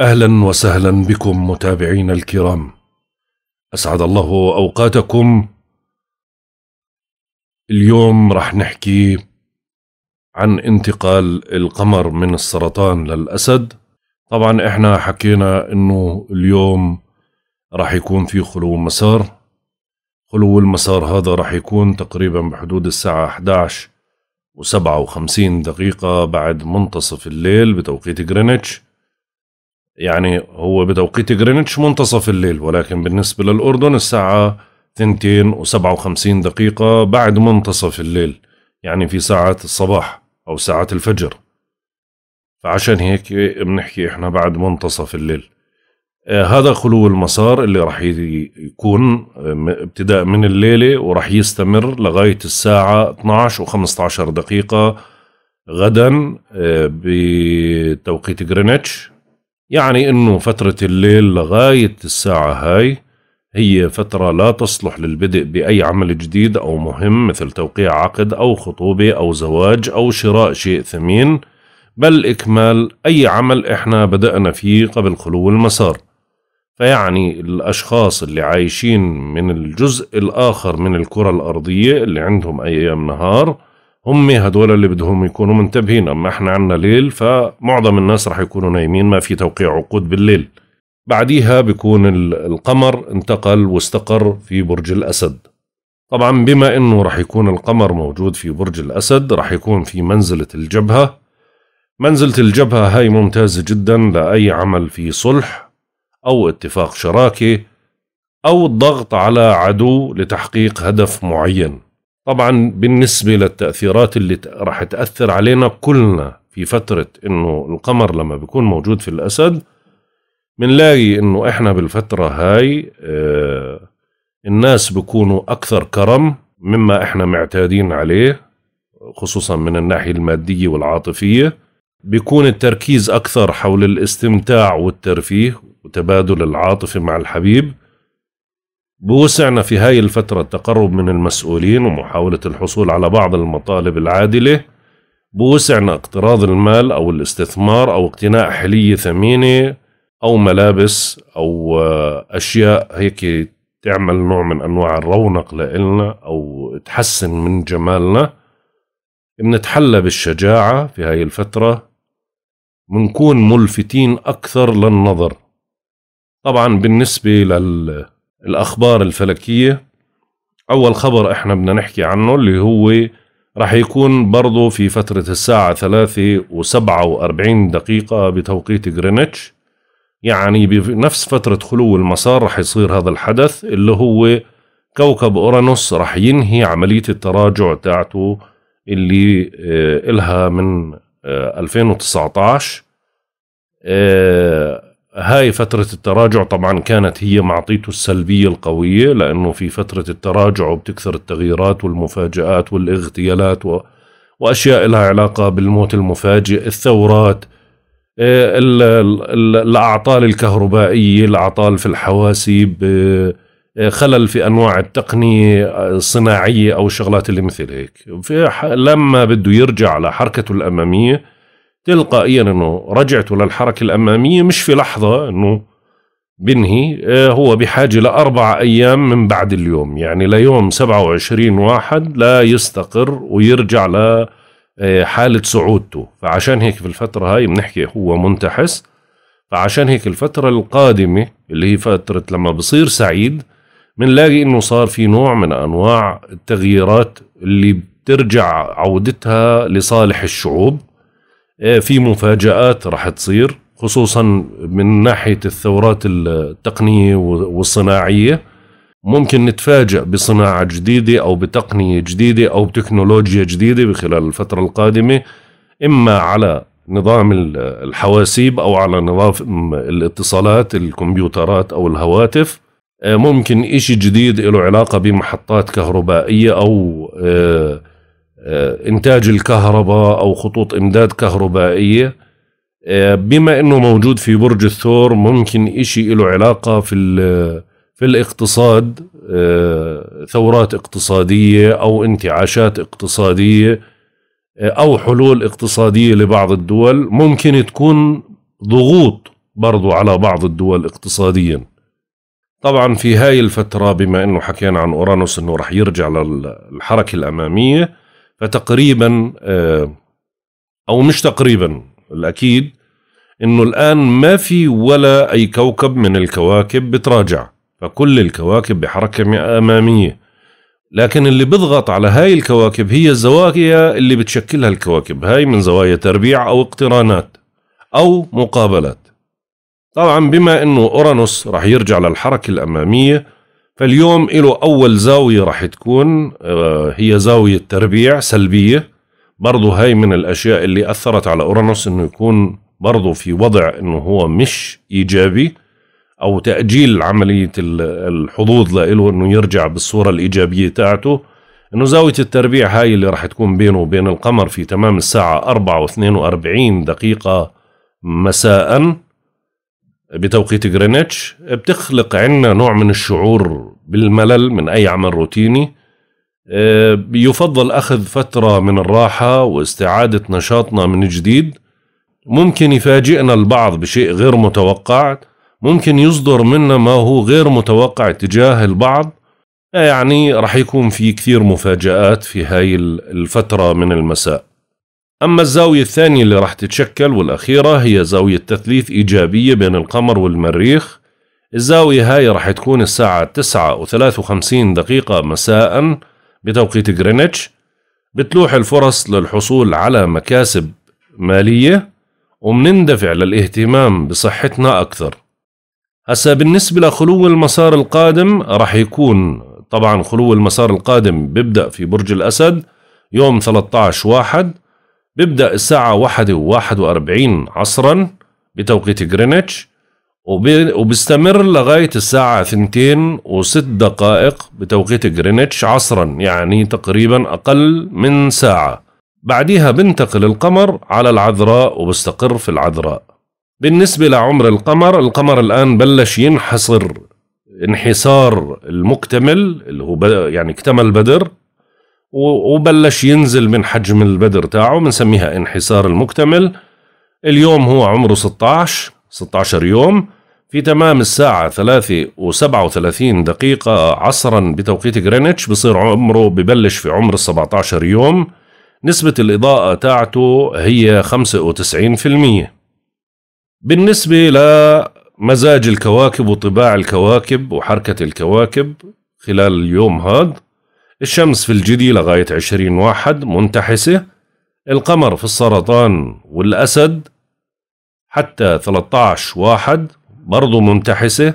اهلا وسهلا بكم متابعينا الكرام اسعد الله اوقاتكم اليوم رح نحكي عن انتقال القمر من السرطان للاسد طبعا احنا حكينا انه اليوم رح يكون في خلو مسار خلو المسار هذا رح يكون تقريبا بحدود الساعه 11 و57 دقيقه بعد منتصف الليل بتوقيت غرينتش يعني هو بتوقيت جرينتش منتصف الليل ولكن بالنسبة للأردن الساعة 2 و57 دقيقة بعد منتصف الليل يعني في ساعات الصباح أو ساعات الفجر فعشان هيك بنحكي إحنا بعد منتصف الليل آه هذا خلو المسار اللي راح يكون آه، ابتداء من الليلة وراح يستمر لغاية الساعة 12 و15 دقيقة غدا آه بتوقيت جرينتش يعني أنه فترة الليل لغاية الساعة هاي هي فترة لا تصلح للبدء بأي عمل جديد أو مهم مثل توقيع عقد أو خطوبة أو زواج أو شراء شيء ثمين بل إكمال أي عمل إحنا بدأنا فيه قبل خلو المسار فيعني الأشخاص اللي عايشين من الجزء الآخر من الكرة الأرضية اللي عندهم أيام نهار هم هدول اللي بدهم يكونوا منتبهين أما إحنا عنا ليل فمعظم الناس رح يكونوا نايمين ما في توقيع عقود بالليل بعديها بيكون القمر انتقل واستقر في برج الأسد طبعا بما أنه رح يكون القمر موجود في برج الأسد رح يكون في منزلة الجبهة منزلة الجبهة هاي ممتازة جدا لأي عمل في صلح أو اتفاق شراكة أو الضغط على عدو لتحقيق هدف معين طبعا بالنسبة للتأثيرات اللي راح تأثر علينا كلنا في فترة انه القمر لما بيكون موجود في الأسد بنلاقي انه احنا بالفترة هاي اه الناس بيكونوا أكثر كرم مما احنا معتادين عليه خصوصا من الناحية المادية والعاطفية بيكون التركيز أكثر حول الاستمتاع والترفيه وتبادل العاطفة مع الحبيب بوسعنا في هاي الفترة التقرب من المسؤولين ومحاولة الحصول على بعض المطالب العادلة بوسعنا اقتراض المال أو الاستثمار أو اقتناء حلية ثمينة أو ملابس أو آه، أشياء هيك تعمل نوع من أنواع الرونق لإلنا أو تحسن من جمالنا بنتحلى بالشجاعة في هاي الفترة بنكون ملفتين أكثر للنظر طبعا بالنسبة لل الأخبار الفلكية أول خبر إحنا بدنا نحكي عنه اللي هو رح يكون برضه في فترة الساعة ثلاثة وسبعة وأربعين دقيقة بتوقيت غرينتش يعني بنفس فترة خلو المسار رح يصير هذا الحدث اللي هو كوكب أورانوس رح ينهي عملية التراجع تاعته اللي آه، إلها من 2019 آه، هاي فترة التراجع طبعا كانت هي معطيته السلبية القوية لأنه في فترة التراجع وبتكثر التغييرات والمفاجآت والاغتيالات و... وأشياء لها علاقة بالموت المفاجئ الثورات إيه، الأعطال الكهربائية الأعطال في الحواسيب إيه، خلل في أنواع التقنية الصناعية أو الشغلات اللي مثل هيك لما بده يرجع لحركته الأمامية تلقائيا انه رجعته للحركه الاماميه مش في لحظه انه بنهي آه، هو بحاجه لاربع ايام من بعد اليوم يعني ليوم 27 واحد لا يستقر ويرجع ل آه، حالة صعودته فعشان هيك في الفترة هاي بنحكي هو منتحس فعشان هيك الفترة القادمة اللي هي فترة لما بصير سعيد بنلاقي انه صار في نوع من انواع التغييرات اللي بترجع عودتها لصالح الشعوب إيه، في مفاجآت راح تصير خصوصا من ناحية الثورات التقنية والصناعية ممكن نتفاجأ بصناعة جديدة أو بتقنية جديدة أو بتكنولوجيا جديدة بخلال الفترة القادمة إما على نظام الحواسيب أو على نظام الاتصالات الكمبيوترات أو الهواتف إيه، ممكن إشي جديد له علاقة بمحطات كهربائية أو إيه، آه، انتاج الكهرباء او خطوط امداد كهربائيه آه، بما انه موجود في برج الثور ممكن اشي له علاقه في في الاقتصاد آه، ثورات اقتصاديه او انتعاشات اقتصاديه او حلول اقتصاديه لبعض الدول ممكن تكون ضغوط برضو على بعض الدول اقتصاديا طبعا في هاي الفترة بما انه حكينا عن اورانوس انه رح يرجع للحركة الامامية فتقريبا آه، او مش تقريبا الاكيد انه الان ما في ولا اي كوكب من الكواكب بتراجع فكل الكواكب بحركه اماميه لكن اللي بيضغط على هاي الكواكب هي الزوايا اللي بتشكلها الكواكب هاي من زوايا تربيع أو اقترانات أو مقابلات طبعا بما أنه أورانوس رح يرجع للحركة الأمامية فاليوم له أول زاوية رح تكون آه، هي زاوية تربيع سلبية برضو هاي من الأشياء اللي أثرت على أورانوس أنه يكون برضو في وضع أنه هو مش إيجابي أو تأجيل عملية الحظوظ لإله أنه يرجع بالصورة الإيجابية تاعته أنه زاوية التربيع هاي اللي رح تكون بينه وبين القمر في تمام الساعة 4 و42 دقيقة مساءً بتوقيت غرينتش بتخلق عنا نوع من الشعور بالملل من أي عمل روتيني آه، يفضل أخذ فترة من الراحة واستعادة نشاطنا من جديد ممكن يفاجئنا البعض بشيء غير متوقع ممكن يصدر منا ما هو غير متوقع تجاه البعض يعني رح يكون في كثير مفاجآت في هاي الفترة من المساء أما الزاوية الثانية اللي رح تتشكل والأخيرة هي زاوية تثليث إيجابية بين القمر والمريخ الزاوية هاي راح تكون الساعة تسعة وثلاث وخمسين دقيقة مساء بتوقيت غرينتش بتلوح الفرص للحصول على مكاسب مالية ومنندفع للاهتمام بصحتنا أكثر هسا بالنسبة لخلو المسار القادم راح يكون طبعا خلو المسار القادم بيبدأ في برج الأسد يوم 13 واحد بيبدأ الساعة واحدة وواحد وأربعين عصرا بتوقيت غرينتش وبيستمر لغاية الساعة ثنتين وست دقائق بتوقيت جرينتش عصرا يعني تقريبا أقل من ساعة بعدها بنتقل القمر على العذراء وبستقر في العذراء بالنسبة لعمر القمر القمر الآن بلش ينحصر انحسار المكتمل اللي هو يعني اكتمل بدر وبلش ينزل من حجم البدر تاعه بنسميها انحسار المكتمل اليوم هو عمره 16 16 يوم في تمام الساعة ثلاثة وسبعة وثلاثين دقيقة عصرا بتوقيت جرينتش بصير عمره ببلش في عمر السبعة عشر يوم نسبة الإضاءة تاعته هي خمسة وتسعين في المية بالنسبة لمزاج الكواكب وطباع الكواكب وحركة الكواكب خلال اليوم هذا الشمس في الجدي لغاية عشرين واحد منتحسة القمر في السرطان والأسد حتى 13 واحد برضو منتحسة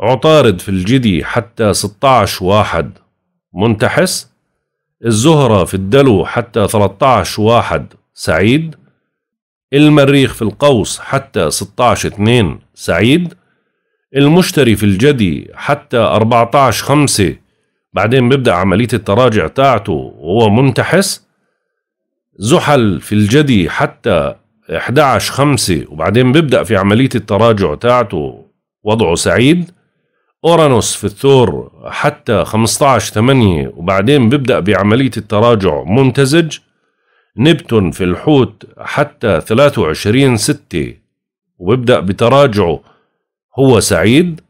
عطارد في الجدي حتى 16 واحد منتحس الزهرة في الدلو حتى 13 واحد سعيد المريخ في القوس حتى 16 2 سعيد المشتري في الجدي حتى 14 5 بعدين بيبدأ عملية التراجع تاعته وهو منتحس زحل في الجدي حتى 11 5 وبعدين بيبدأ في عملية التراجع تاعته وضعه سعيد أورانوس في الثور حتى 15 8 وبعدين بيبدأ بعملية التراجع ممتزج نبتون في الحوت حتى 23 6 وبيبدأ بتراجعه هو سعيد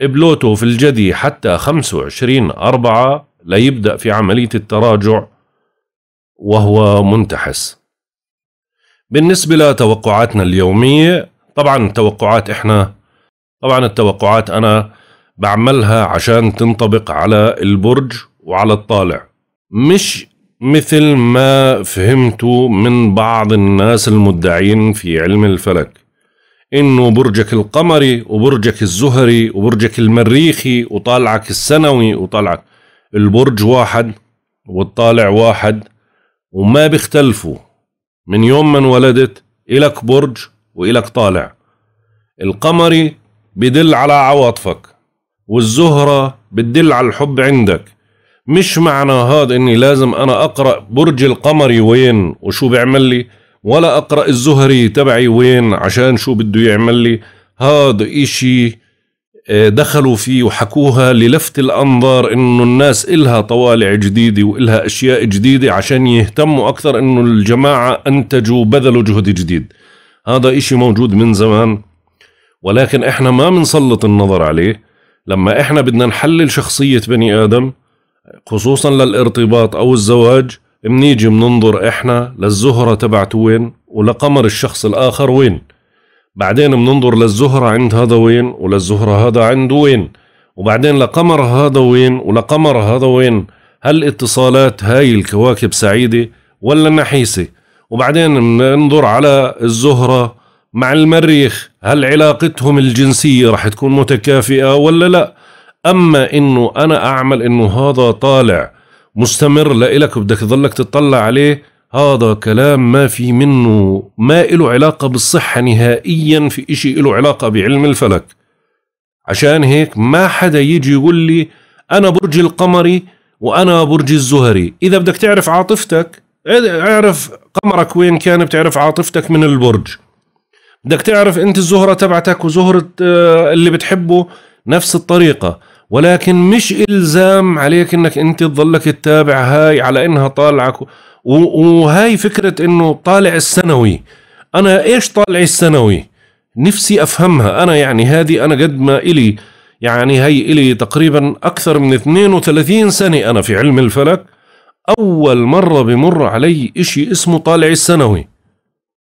بلوتو في الجدي حتى 25 4 ليبدأ في عملية التراجع وهو منتحس بالنسبة لتوقعاتنا اليومية طبعا التوقعات احنا طبعا التوقعات انا بعملها عشان تنطبق على البرج وعلى الطالع مش مثل ما فهمتوا من بعض الناس المدعين في علم الفلك انه برجك القمري وبرجك الزهري وبرجك المريخي وطالعك السنوي وطالعك البرج واحد والطالع واحد وما بيختلفوا من يوم ما انولدت إلك برج وإلك طالع القمري بدل على عواطفك والزهرة بتدل على الحب عندك مش معنى هذا اني لازم انا اقرأ برج القمري وين وشو بيعمل لي ولا اقرأ الزهري تبعي وين عشان شو بده يعمل لي هذا اشي دخلوا فيه وحكوها للفت الأنظار إنه الناس إلها طوالع جديدة وإلها أشياء جديدة عشان يهتموا أكثر إنه الجماعة أنتجوا بذلوا جهد جديد هذا إشي موجود من زمان ولكن إحنا ما بنسلط النظر عليه لما إحنا بدنا نحلل شخصية بني آدم خصوصا للارتباط أو الزواج بنيجي بننظر إحنا للزهرة تبعته وين ولقمر الشخص الآخر وين بعدين بننظر للزهرة عند هذا وين وللزهرة هذا عنده وين وبعدين لقمر هذا وين ولقمر هذا وين هل اتصالات هاي الكواكب سعيدة ولا نحيسة وبعدين بننظر على الزهرة مع المريخ هل علاقتهم الجنسية رح تكون متكافئة ولا لا أما إنه أنا أعمل إنه هذا طالع مستمر لإلك وبدك تظلك تطلع عليه هذا كلام ما في منه ما له علاقة بالصحة نهائيا في إشي له علاقة بعلم الفلك عشان هيك ما حدا يجي يقول لي أنا برج القمري وأنا برج الزهري إذا بدك تعرف عاطفتك اعرف قمرك وين كان بتعرف عاطفتك من البرج بدك تعرف انت الزهرة تبعتك وزهرة آه، اللي بتحبه نفس الطريقة ولكن مش إلزام عليك انك انت تظلك تتابع هاي على انها طالعك وهاي فكرة انه طالع الثانوي انا ايش طالعي الثانوي نفسي افهمها انا يعني هذه انا قد ما الي يعني هي الي تقريبا اكثر من 32 سنة انا في علم الفلك اول مرة بمر علي اشي اسمه طالع الثانوي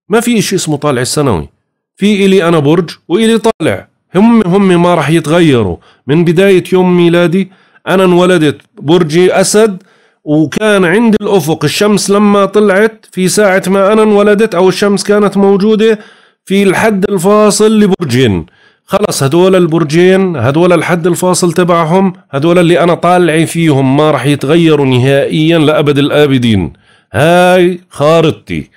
ما في اشي اسمه طالع الثانوي في الي انا برج والي طالع هم هم ما راح يتغيروا من بداية يوم ميلادي انا انولدت برجي اسد وكان عند الأفق الشمس لما طلعت في ساعة ما أنا انولدت أو الشمس كانت موجودة في الحد الفاصل لبرجين خلص هدول البرجين هدول الحد الفاصل تبعهم هدول اللي أنا طالعي فيهم ما رح يتغيروا نهائيا لأبد الآبدين هاي خارطتي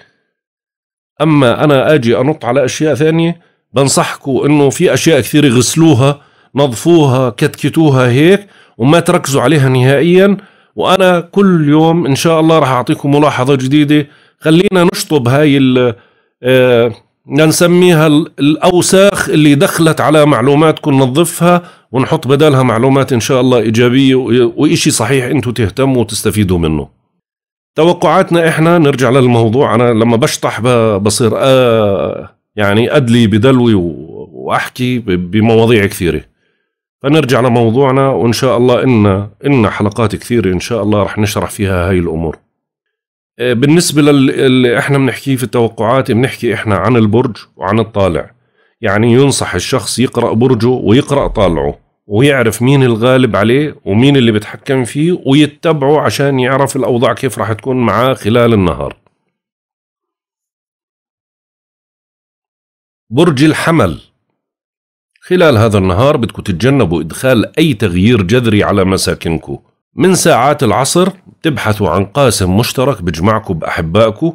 أما أنا أجي أنط على أشياء ثانية بنصحكم أنه في أشياء كثيرة غسلوها نظفوها كتكتوها هيك وما تركزوا عليها نهائيا وانا كل يوم ان شاء الله راح اعطيكم ملاحظه جديده خلينا نشطب هاي ال آه، نسميها الاوساخ اللي دخلت على معلوماتكم ننظفها نظفها ونحط بدالها معلومات ان شاء الله ايجابيه وإشي صحيح انتم تهتموا وتستفيدوا منه توقعاتنا احنا نرجع للموضوع انا لما بشطح بصير آه يعني ادلي بدلوي واحكي بمواضيع كثيره فنرجع لموضوعنا وإن شاء الله إن إن حلقات كثيرة إن شاء الله رح نشرح فيها هاي الأمور آه، بالنسبة للي إحنا بنحكيه في التوقعات بنحكي إحنا عن البرج وعن الطالع يعني ينصح الشخص يقرأ برجه ويقرأ طالعه ويعرف مين الغالب عليه ومين اللي بتحكم فيه ويتبعه عشان يعرف الأوضاع كيف راح تكون معاه خلال النهار برج الحمل خلال هذا النهار بدكم تتجنبوا إدخال أي تغيير جذري على مساكنكم من ساعات العصر تبحثوا عن قاسم مشترك بجمعكم بأحبائكم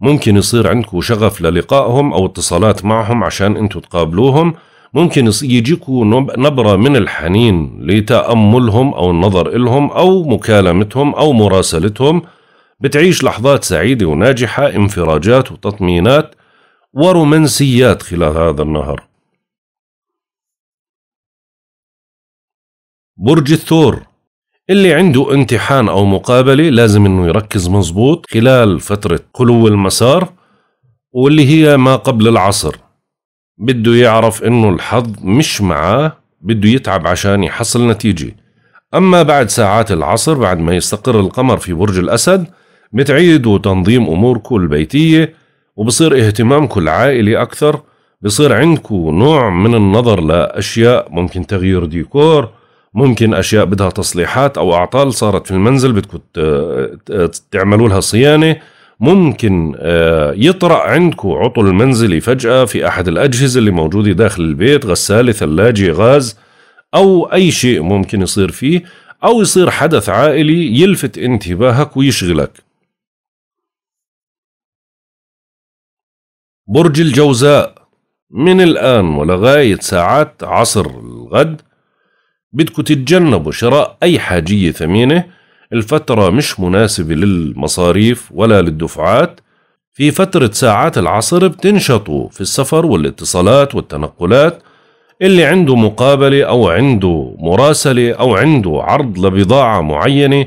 ممكن يصير عندكم شغف للقائهم أو اتصالات معهم عشان أنتوا تقابلوهم ممكن يجيكوا نبرة من الحنين لتأملهم أو النظر إلهم أو مكالمتهم أو مراسلتهم بتعيش لحظات سعيدة وناجحة انفراجات وتطمينات ورومانسيات خلال هذا النهر برج الثور اللي عنده امتحان أو مقابلة لازم إنه يركز مزبوط خلال فترة خلو المسار واللي هي ما قبل العصر بده يعرف إنه الحظ مش معاه بده يتعب عشان يحصل نتيجة أما بعد ساعات العصر بعد ما يستقر القمر في برج الأسد بتعيدوا تنظيم أموركم البيتية وبصير اهتمامكم العائلي أكثر بصير عندكم نوع من النظر لأشياء ممكن تغيير ديكور ممكن اشياء بدها تصليحات او اعطال صارت في المنزل بدكم تعملوا لها صيانه ممكن آه، يطرأ عندكم عطل منزلي فجأة في أحد الأجهزة اللي موجودة داخل البيت غسالة ثلاجة غاز أو أي شيء ممكن يصير فيه أو يصير حدث عائلي يلفت انتباهك ويشغلك برج الجوزاء من الآن ولغاية ساعات عصر الغد بدكم تتجنبوا شراء أي حاجية ثمينة الفترة مش مناسبة للمصاريف ولا للدفعات في فترة ساعات العصر بتنشطوا في السفر والاتصالات والتنقلات اللي عنده مقابلة أو عنده مراسلة أو عنده عرض لبضاعة معينة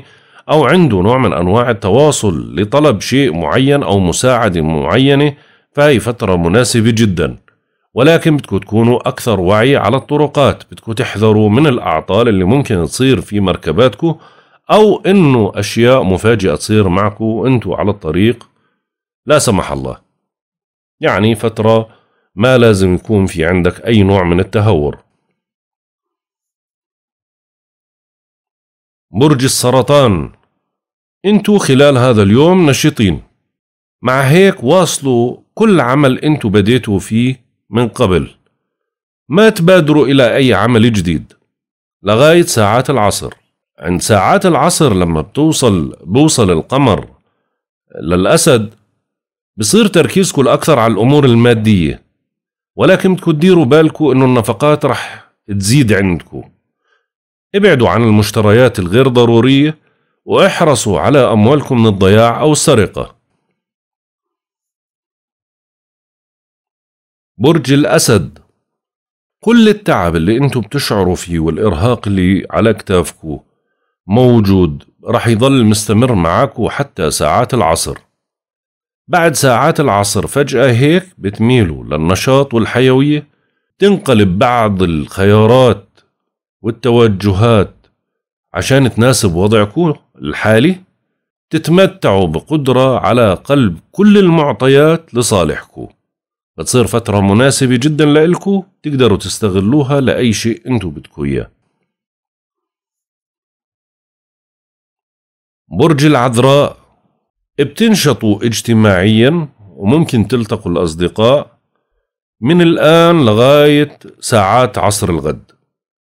أو عنده نوع من أنواع التواصل لطلب شيء معين أو مساعدة معينة فهي فترة مناسبة جدا ولكن بدكم تكونوا أكثر وعي على الطرقات بدكم تحذروا من الأعطال اللي ممكن تصير في مركباتكم أو إنه أشياء مفاجئة تصير معكم وإنتوا على الطريق لا سمح الله يعني فترة ما لازم يكون في عندك أي نوع من التهور برج السرطان انتوا خلال هذا اليوم نشيطين مع هيك واصلوا كل عمل انتوا بديتوا فيه من قبل ما تبادروا إلى أي عمل جديد لغاية ساعات العصر عند ساعات العصر لما بتوصل بوصل القمر للأسد بصير تركيزكم الأكثر على الأمور المادية ولكن بدكم تديروا بالكم إنه النفقات رح تزيد عندكم ابعدوا عن المشتريات الغير ضرورية واحرصوا على أموالكم من الضياع أو السرقة برج الأسد كل التعب اللي انتم بتشعروا فيه والإرهاق اللي على كتافكو موجود رح يظل مستمر معاكو حتى ساعات العصر بعد ساعات العصر فجأة هيك بتميلوا للنشاط والحيوية تنقلب بعض الخيارات والتوجهات عشان تناسب وضعكو الحالي تتمتعوا بقدرة على قلب كل المعطيات لصالحكم بتصير فترة مناسبة جدا لإلكو تقدروا تستغلوها لأي شيء انتو بدكو إياه برج العذراء بتنشطوا اجتماعيا وممكن تلتقوا الأصدقاء من الآن لغاية ساعات عصر الغد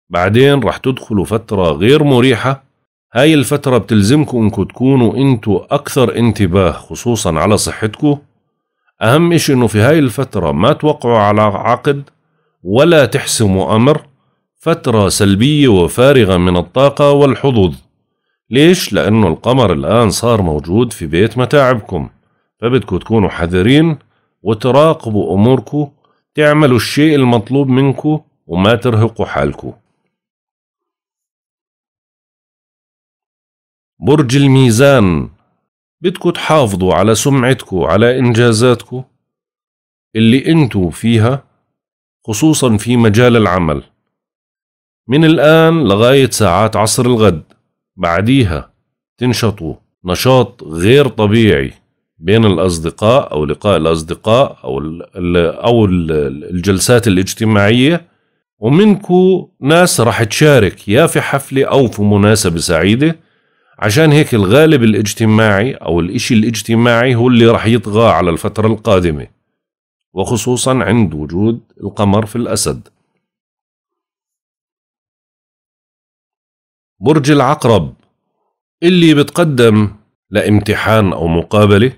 بعدين رح تدخلوا فترة غير مريحة هاي الفترة بتلزمكم انكم تكونوا انتو أكثر انتباه خصوصا على صحتكم أهم إشي إنه في هاي الفترة ما توقعوا على عقد ولا تحسموا أمر فترة سلبية وفارغة من الطاقة والحظوظ ليش؟ لأنه القمر الآن صار موجود في بيت متاعبكم فبدكم تكونوا حذرين وتراقبوا أموركم تعملوا الشيء المطلوب منكم وما ترهقوا حالكم برج الميزان بدكم تحافظوا على سمعتكم على إنجازاتكم اللي أنتوا فيها خصوصا في مجال العمل من الآن لغاية ساعات عصر الغد بعديها تنشطوا نشاط غير طبيعي بين الأصدقاء أو لقاء الأصدقاء أو, ال أو الـ الجلسات الاجتماعية ومنكو ناس رح تشارك يا في حفلة أو في مناسبة سعيدة عشان هيك الغالب الاجتماعي أو الإشي الاجتماعي هو اللي رح يطغى على الفترة القادمة وخصوصا عند وجود القمر في الأسد برج العقرب اللي بتقدم لامتحان أو مقابلة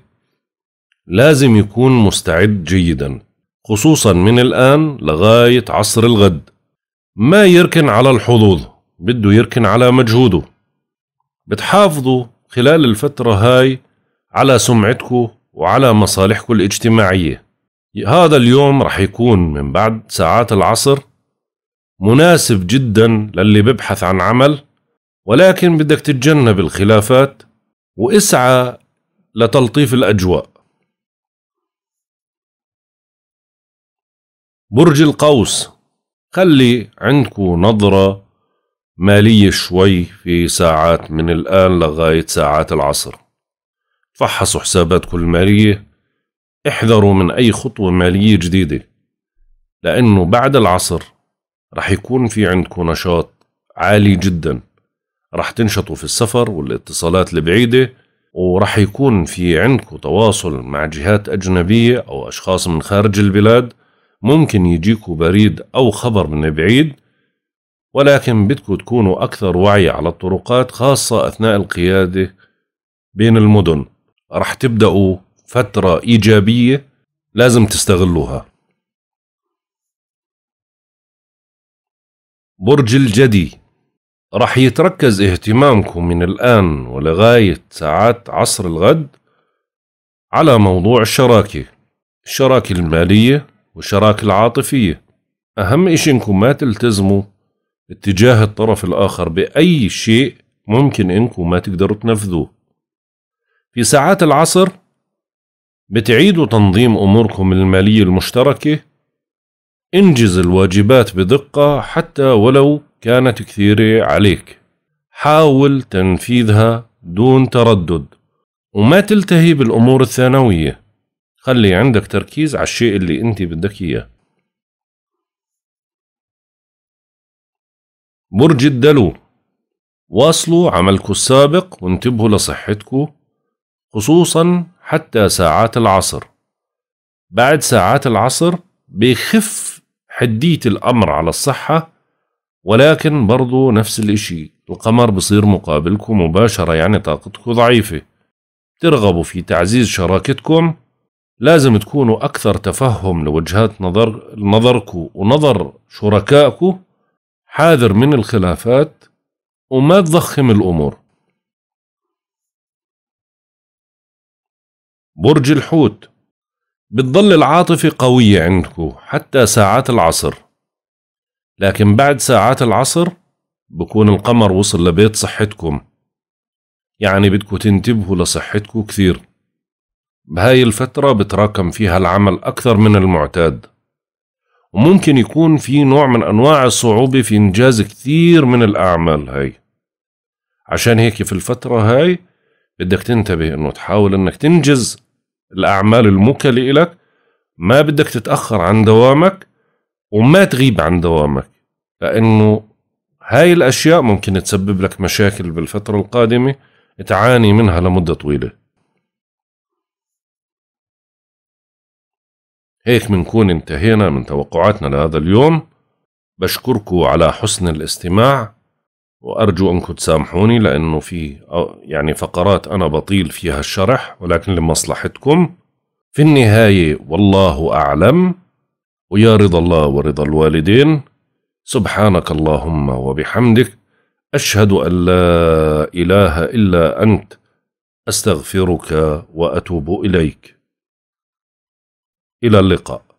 لازم يكون مستعد جيدا خصوصا من الآن لغاية عصر الغد ما يركن على الحظوظ بده يركن على مجهوده بتحافظوا خلال الفترة هاي على سمعتكم وعلى مصالحكم الاجتماعية هذا اليوم رح يكون من بعد ساعات العصر مناسب جدا للي ببحث عن عمل ولكن بدك تتجنب الخلافات واسعى لتلطيف الأجواء برج القوس خلي عندكم نظرة مالية شوي في ساعات من الآن لغاية ساعات العصر فحصوا حساباتكم المالية احذروا من أي خطوة مالية جديدة لأنه بعد العصر رح يكون في عندكم نشاط عالي جدا رح تنشطوا في السفر والاتصالات البعيدة ورح يكون في عندكم تواصل مع جهات أجنبية أو أشخاص من خارج البلاد ممكن يجيكوا بريد أو خبر من بعيد ولكن بدكم تكونوا أكثر وعي على الطرقات خاصة أثناء القيادة بين المدن رح تبدأوا فترة إيجابية لازم تستغلوها برج الجدي رح يتركز اهتمامكم من الآن ولغاية ساعات عصر الغد على موضوع الشراكة الشراكة المالية والشراكة العاطفية أهم إشي إنكم ما تلتزموا اتجاه الطرف الآخر بأي شيء ممكن انكم ما تقدروا تنفذوه في ساعات العصر بتعيدوا تنظيم أموركم المالية المشتركة انجز الواجبات بدقة حتى ولو كانت كثيرة عليك حاول تنفيذها دون تردد وما تلتهي بالأمور الثانوية خلي عندك تركيز على الشيء اللي انت بدك اياه برج الدلو واصلوا عملكوا السابق وانتبهوا لصحتكوا خصوصا حتى ساعات العصر بعد ساعات العصر بيخف حدية الأمر على الصحة ولكن برضو نفس الإشي القمر بصير مقابلكم مباشرة يعني طاقتكم ضعيفة ترغبوا في تعزيز شراكتكم لازم تكونوا أكثر تفهم لوجهات نظر نظركم ونظر شركائكم حاذر من الخلافات وما تضخم الأمور برج الحوت بتضل العاطفة قوية عندكو حتى ساعات العصر لكن بعد ساعات العصر بكون القمر وصل لبيت صحتكم يعني بدكم تنتبهوا لصحتكم كثير بهاي الفترة بتراكم فيها العمل أكثر من المعتاد وممكن يكون في نوع من أنواع الصعوبة في إنجاز كثير من الأعمال هاي عشان هيك في الفترة هاي بدك تنتبه أنه تحاول أنك تنجز الأعمال الموكلة إلك ما بدك تتأخر عن دوامك وما تغيب عن دوامك لأنه هاي الأشياء ممكن تسبب لك مشاكل بالفترة القادمة تعاني منها لمدة طويلة هيك بنكون انتهينا من توقعاتنا لهذا اليوم بشكركم على حسن الاستماع وأرجو أنكم تسامحوني لأنه في يعني فقرات أنا بطيل فيها الشرح ولكن لمصلحتكم في النهاية والله أعلم ويا رضا الله ورضا الوالدين سبحانك اللهم وبحمدك أشهد أن لا إله إلا أنت أستغفرك وأتوب إليك إلى اللقاء